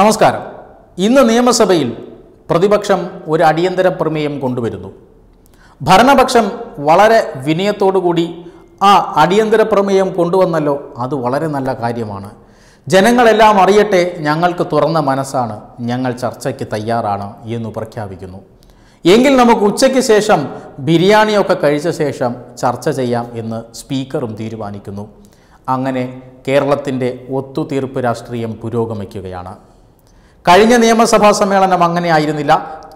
നമസ്കാരം ഇന്ന് നിയമസഭയിൽ പ്രതിപക്ഷം ഒരു അടിയന്തര പ്രമേയം കൊണ്ടുവരുന്നു ഭരണപക്ഷം വളരെ വിനയത്തോടുകൂടി ആ അടിയന്തര പ്രമേയം കൊണ്ടുവന്നല്ലോ അത് വളരെ നല്ല കാര്യമാണ് ജനങ്ങളെല്ലാം അറിയട്ടെ ഞങ്ങൾക്ക് തുറന്ന മനസ്സാണ് ഞങ്ങൾ ചർച്ചയ്ക്ക് തയ്യാറാണ് എന്ന് പ്രഖ്യാപിക്കുന്നു എങ്കിൽ നമുക്ക് ഉച്ചയ്ക്ക് ശേഷം ബിരിയാണിയൊക്കെ കഴിച്ച ശേഷം ചർച്ച ചെയ്യാം എന്ന് സ്പീക്കറും തീരുമാനിക്കുന്നു അങ്ങനെ കേരളത്തിൻ്റെ ഒത്തുതീർപ്പ് രാഷ്ട്രീയം പുരോഗമിക്കുകയാണ് കഴിഞ്ഞ നിയമസഭാ സമ്മേളനം അങ്ങനെ ആയിരുന്നില്ല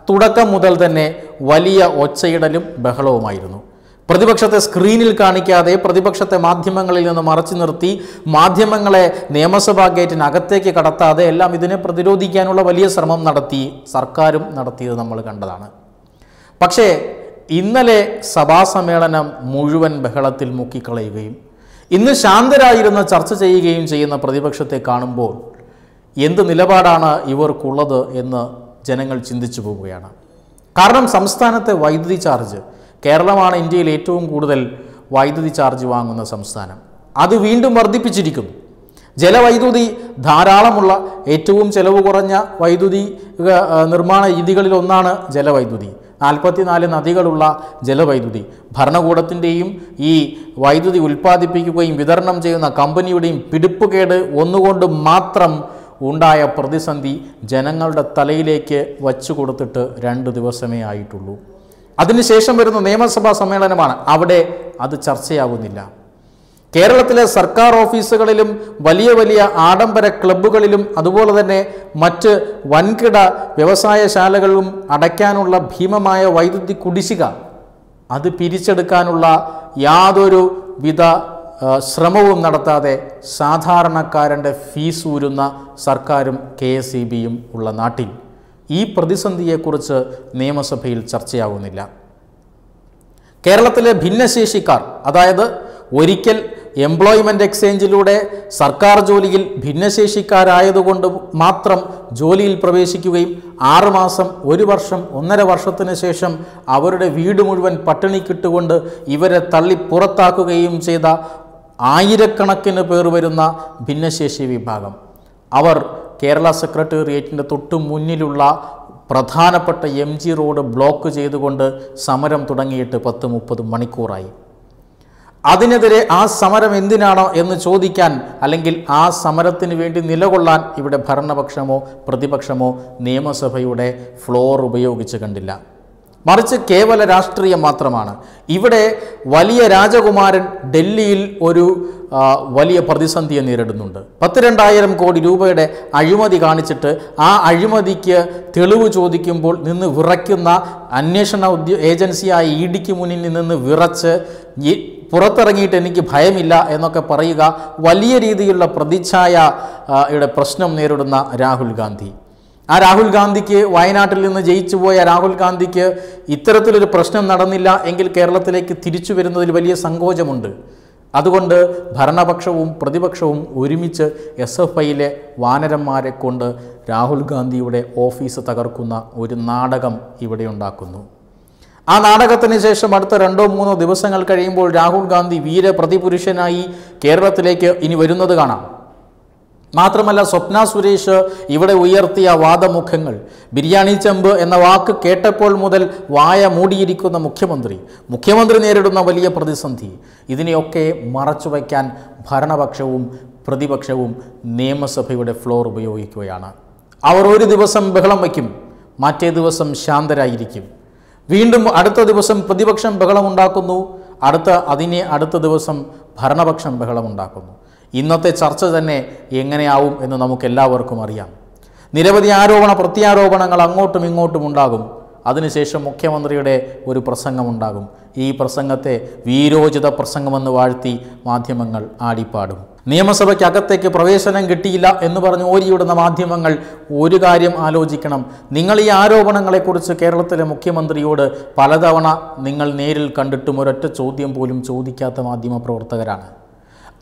തുടക്കം മുതൽ തന്നെ വലിയ ഒച്ചയിടലും ബഹളവുമായിരുന്നു പ്രതിപക്ഷത്തെ സ്ക്രീനിൽ കാണിക്കാതെ പ്രതിപക്ഷത്തെ മാധ്യമങ്ങളിൽ നിന്ന് മറച്ചു നിർത്തി മാധ്യമങ്ങളെ നിയമസഭാ ഗേറ്റിനകത്തേക്ക് കടത്താതെ എല്ലാം ഇതിനെ പ്രതിരോധിക്കാനുള്ള വലിയ ശ്രമം നടത്തി സർക്കാരും നടത്തിയത് നമ്മൾ കണ്ടതാണ് പക്ഷേ ഇന്നലെ സഭാ സമ്മേളനം മുഴുവൻ ബഹളത്തിൽ മുക്കിക്കളയുകയും ഇന്ന് ശാന്തരായിരുന്ന ചർച്ച ചെയ്യുകയും ചെയ്യുന്ന പ്രതിപക്ഷത്തെ കാണുമ്പോൾ എന്ത് നിലപാടാണ് ഇവർക്കുള്ളത് എന്ന് ജനങ്ങൾ ചിന്തിച്ചു പോവുകയാണ് കാരണം സംസ്ഥാനത്തെ വൈദ്യുതി ചാർജ് കേരളമാണ് ഇന്ത്യയിൽ ഏറ്റവും കൂടുതൽ വൈദ്യുതി ചാർജ് വാങ്ങുന്ന സംസ്ഥാനം അത് വീണ്ടും വർദ്ധിപ്പിച്ചിരിക്കുന്നു ജലവൈദ്യുതി ധാരാളമുള്ള ഏറ്റവും ചെലവ് കുറഞ്ഞ വൈദ്യുതി നിർമ്മാണ രീതികളിലൊന്നാണ് ജലവൈദ്യുതി നാൽപ്പത്തിനാല് നദികളുള്ള ജലവൈദ്യുതി ഭരണകൂടത്തിൻ്റെയും ഈ വൈദ്യുതി ഉൽപ്പാദിപ്പിക്കുകയും വിതരണം ചെയ്യുന്ന കമ്പനിയുടെയും പിടിപ്പുകേട് ഒന്നുകൊണ്ട് മാത്രം ഉണ്ടായ പ്രതിസന്ധി ജനങ്ങളുടെ തലയിലേക്ക് വച്ചു കൊടുത്തിട്ട് രണ്ട് ദിവസമേ ആയിട്ടുള്ളൂ അതിനുശേഷം വരുന്ന നിയമസഭാ സമ്മേളനമാണ് അവിടെ അത് ചർച്ചയാകുന്നില്ല കേരളത്തിലെ സർക്കാർ ഓഫീസുകളിലും വലിയ വലിയ ആഡംബര ക്ലബ്ബുകളിലും അതുപോലെ തന്നെ മറ്റ് വൻകിട വ്യവസായശാലകളും അടയ്ക്കാനുള്ള ഭീമമായ വൈദ്യുതി കുടിശിക അത് പിരിച്ചെടുക്കാനുള്ള യാതൊരു വിധ ശ്രമവും നടത്താതെ സാധാരണക്കാരൻ്റെ ഫീസ് ഊരുന്ന സർക്കാരും കെ എസ് ഇ ബിയും ഉള്ള നാട്ടിൽ ഈ പ്രതിസന്ധിയെക്കുറിച്ച് നിയമസഭയിൽ ചർച്ചയാകുന്നില്ല കേരളത്തിലെ ഭിന്നശേഷിക്കാർ അതായത് ഒരിക്കൽ എംപ്ലോയ്മെൻ്റ് എക്സ്ചേഞ്ചിലൂടെ സർക്കാർ ജോലിയിൽ ഭിന്നശേഷിക്കാരായതുകൊണ്ട് മാത്രം ജോലിയിൽ പ്രവേശിക്കുകയും ആറുമാസം ഒരു വർഷം ഒന്നര വർഷത്തിന് ശേഷം അവരുടെ വീട് മുഴുവൻ പട്ടിണിക്കിട്ടുകൊണ്ട് ഇവരെ തള്ളി പുറത്താക്കുകയും ചെയ്ത ആയിരക്കണക്കിന് പേർ വരുന്ന ഭിന്നശേഷി വിഭാഗം അവർ കേരള സെക്രട്ടേറിയറ്റിൻ്റെ തൊട്ടു മുന്നിലുള്ള പ്രധാനപ്പെട്ട എം ജി റോഡ് ബ്ലോക്ക് ചെയ്തുകൊണ്ട് സമരം തുടങ്ങിയിട്ട് പത്ത് മുപ്പത് മണിക്കൂറായി അതിനെതിരെ ആ സമരം എന്തിനാണോ എന്ന് ചോദിക്കാൻ അല്ലെങ്കിൽ ആ സമരത്തിന് വേണ്ടി നിലകൊള്ളാൻ ഇവിടെ ഭരണപക്ഷമോ പ്രതിപക്ഷമോ നിയമസഭയുടെ ഫ്ലോർ ഉപയോഗിച്ച് കണ്ടില്ല മറിച്ച് കേവല രാഷ്ട്രീയം മാത്രമാണ് ഇവിടെ വലിയ രാജകുമാരൻ ഡൽഹിയിൽ ഒരു വലിയ പ്രതിസന്ധിയെ നേരിടുന്നുണ്ട് രണ്ടായിരം കോടി രൂപയുടെ അഴിമതി കാണിച്ചിട്ട് ആ അഴിമതിക്ക് തെളിവ് ചോദിക്കുമ്പോൾ നിന്ന് വിറയ്ക്കുന്ന അന്വേഷണ ഉദ്യോ ഏജൻസിയായ ഇ ഡിക്ക് മുന്നിൽ നിന്ന് വിറച്ച് പുറത്തിറങ്ങിയിട്ട് എനിക്ക് ഭയമില്ല എന്നൊക്കെ പറയുക വലിയ രീതിയിലുള്ള പ്രതിച്ഛായ യുടെ പ്രശ്നം നേരിടുന്ന രാഹുൽ ഗാന്ധി ആ രാഹുൽ ഗാന്ധിക്ക് വയനാട്ടിൽ നിന്ന് ജയിച്ചു പോയ രാഹുൽ ഗാന്ധിക്ക് ഇത്തരത്തിലൊരു പ്രശ്നം നടന്നില്ല എങ്കിൽ കേരളത്തിലേക്ക് തിരിച്ചു വരുന്നതിൽ വലിയ സങ്കോചമുണ്ട് അതുകൊണ്ട് ഭരണപക്ഷവും പ്രതിപക്ഷവും ഒരുമിച്ച് എസ് എഫ് ഐയിലെ വാനരന്മാരെ കൊണ്ട് രാഹുൽ ഗാന്ധിയുടെ ഓഫീസ് തകർക്കുന്ന ഒരു നാടകം ഇവിടെ ഉണ്ടാക്കുന്നു ആ നാടകത്തിന് ശേഷം അടുത്ത രണ്ടോ മൂന്നോ ദിവസങ്ങൾ കഴിയുമ്പോൾ രാഹുൽ ഗാന്ധി വീരപ്രതിപുരുഷനായി കേരളത്തിലേക്ക് ഇനി വരുന്നത് കാണാം മാത്രമല്ല സ്വപ്ന സുരേഷ് ഇവിടെ ഉയർത്തിയ വാദമുഖങ്ങൾ ബിരിയാണി ചെമ്പ് എന്ന വാക്ക് കേട്ടപ്പോൾ മുതൽ വായ മൂടിയിരിക്കുന്ന മുഖ്യമന്ത്രി മുഖ്യമന്ത്രി നേരിടുന്ന വലിയ പ്രതിസന്ധി ഇതിനെയൊക്കെ മറച്ചു വയ്ക്കാൻ ഭരണപക്ഷവും പ്രതിപക്ഷവും നിയമസഭയുടെ ഫ്ലോർ ഉപയോഗിക്കുകയാണ് അവർ ഒരു ദിവസം ബഹളം വയ്ക്കും മറ്റേ ദിവസം ശാന്തരായിരിക്കും വീണ്ടും അടുത്ത ദിവസം പ്രതിപക്ഷം ബഹളമുണ്ടാക്കുന്നു അടുത്ത അതിനെ അടുത്ത ദിവസം ഭരണപക്ഷം ബഹളമുണ്ടാക്കുന്നു ഇന്നത്തെ ചർച്ച തന്നെ എങ്ങനെയാവും എന്ന് നമുക്കെല്ലാവർക്കും അറിയാം നിരവധി ആരോപണ പ്രത്യാരോപണങ്ങൾ അങ്ങോട്ടും ഇങ്ങോട്ടും ഉണ്ടാകും അതിനുശേഷം മുഖ്യമന്ത്രിയുടെ ഒരു പ്രസംഗമുണ്ടാകും ഈ പ്രസംഗത്തെ വീരോചിത പ്രസംഗമെന്ന് വാഴ്ത്തി മാധ്യമങ്ങൾ ആടിപ്പാടും നിയമസഭയ്ക്കകത്തേക്ക് പ്രവേശനം കിട്ടിയില്ല എന്ന് പറഞ്ഞ് ഓരിയിടുന്ന മാധ്യമങ്ങൾ ഒരു കാര്യം ആലോചിക്കണം നിങ്ങൾ ഈ ആരോപണങ്ങളെക്കുറിച്ച് കേരളത്തിലെ മുഖ്യമന്ത്രിയോട് പലതവണ നിങ്ങൾ നേരിൽ കണ്ടിട്ടും ഒരൊറ്റ ചോദ്യം പോലും ചോദിക്കാത്ത മാധ്യമ പ്രവർത്തകരാണ്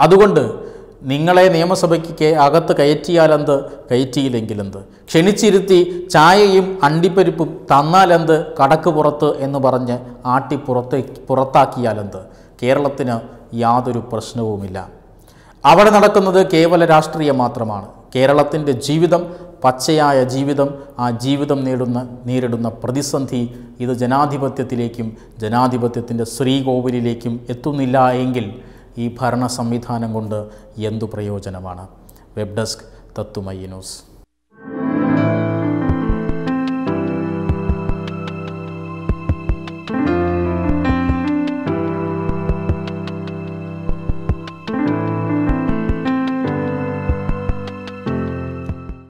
അതുകൊണ്ട് നിങ്ങളെ നിയമസഭയ്ക്ക് അകത്ത് കയറ്റിയാലെന്ത് കയറ്റിയില്ലെങ്കിലെന്ത് ക്ഷണിച്ചിരുത്തി ചായയും അണ്ടിപ്പരിപ്പും തന്നാലെന്ത് കടക്ക് പുറത്ത് എന്ന് പറഞ്ഞ് ആട്ടി പുറത്താക്കിയാലെന്ത് കേരളത്തിന് യാതൊരു പ്രശ്നവുമില്ല അവിടെ നടക്കുന്നത് കേവല രാഷ്ട്രീയം മാത്രമാണ് കേരളത്തിൻ്റെ ജീവിതം പച്ചയായ ജീവിതം ആ ജീവിതം നേടുന്ന നേരിടുന്ന പ്രതിസന്ധി ഇത് ജനാധിപത്യത്തിലേക്കും ജനാധിപത്യത്തിൻ്റെ ശ്രീകോവിലേക്കും എത്തുന്നില്ല എങ്കിൽ ഈ ഭരണ സംവിധാനം കൊണ്ട് എന്തു പ്രയോജനമാണ് വെബ് ഡെസ്ക് തത്തുമയി ന്യൂസ്